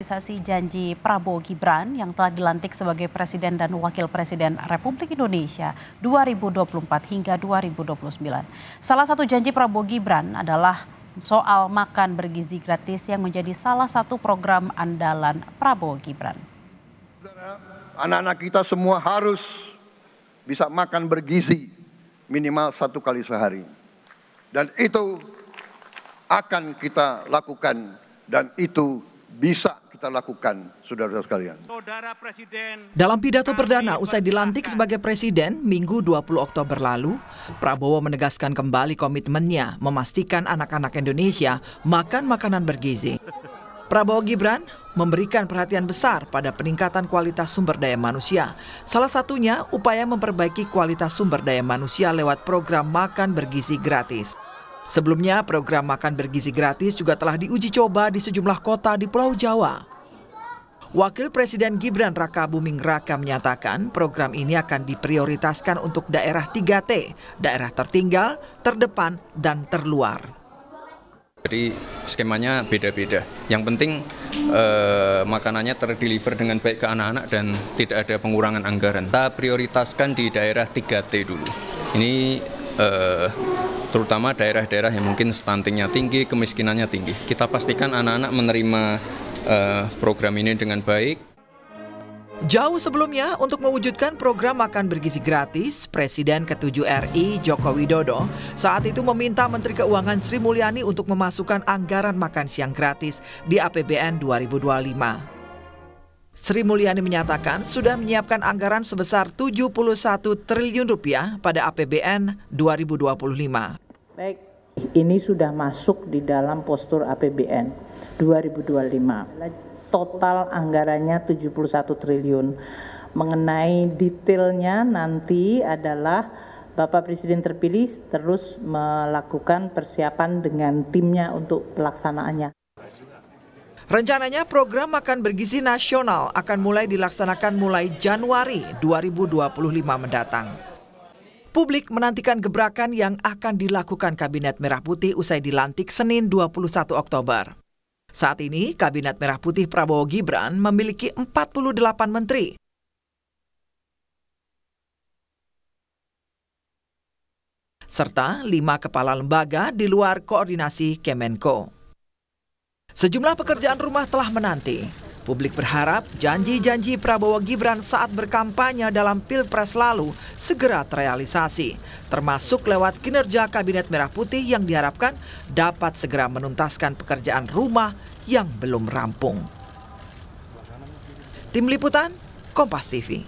realisasi janji Prabowo Gibran yang telah dilantik sebagai Presiden dan Wakil Presiden Republik Indonesia 2024 hingga 2029. Salah satu janji Prabowo Gibran adalah soal makan bergizi gratis yang menjadi salah satu program andalan Prabowo Gibran. Anak-anak kita semua harus bisa makan bergizi minimal satu kali sehari. Dan itu akan kita lakukan dan itu bisa kita lakukan, saudara-saudara sekalian. Dalam pidato perdana usai dilantik sebagai presiden Minggu 20 Oktober lalu, Prabowo menegaskan kembali komitmennya memastikan anak-anak Indonesia makan makanan bergizi. Prabowo Gibran memberikan perhatian besar pada peningkatan kualitas sumber daya manusia. Salah satunya upaya memperbaiki kualitas sumber daya manusia lewat program makan bergizi gratis. Sebelumnya, program makan bergizi gratis juga telah diuji coba di sejumlah kota di Pulau Jawa. Wakil Presiden Gibran Raka Buming Raka menyatakan program ini akan diprioritaskan untuk daerah 3T, daerah tertinggal, terdepan, dan terluar. Jadi skemanya beda-beda. Yang penting eh, makanannya terdeliver dengan baik ke anak-anak dan tidak ada pengurangan anggaran. Kita prioritaskan di daerah 3T dulu. Ini eh, terutama daerah-daerah yang mungkin stuntingnya tinggi, kemiskinannya tinggi. Kita pastikan anak-anak menerima eh, program ini dengan baik. Jauh sebelumnya, untuk mewujudkan program makan bergizi gratis, Presiden ke-7 RI Joko Widodo saat itu meminta Menteri Keuangan Sri Mulyani untuk memasukkan anggaran makan siang gratis di APBN 2025. Sri Mulyani menyatakan sudah menyiapkan anggaran sebesar 71 triliun rupiah pada APBN 2025. Baik, ini sudah masuk di dalam postur APBN 2025. Total anggarannya 71 triliun. Mengenai detailnya nanti adalah Bapak Presiden terpilih terus melakukan persiapan dengan timnya untuk pelaksanaannya. Rencananya program makan bergizi nasional akan mulai dilaksanakan mulai Januari 2025 mendatang. Publik menantikan gebrakan yang akan dilakukan Kabinet Merah Putih usai dilantik Senin 21 Oktober. Saat ini, Kabinet Merah Putih Prabowo Gibran memiliki 48 menteri, serta lima kepala lembaga di luar koordinasi Kemenko. Sejumlah pekerjaan rumah telah menanti. Publik berharap janji-janji Prabowo Gibran saat berkampanye dalam Pilpres lalu segera terrealisasi, termasuk lewat kinerja Kabinet Merah Putih yang diharapkan dapat segera menuntaskan pekerjaan rumah yang belum rampung. Tim Liputan, Kompas TV.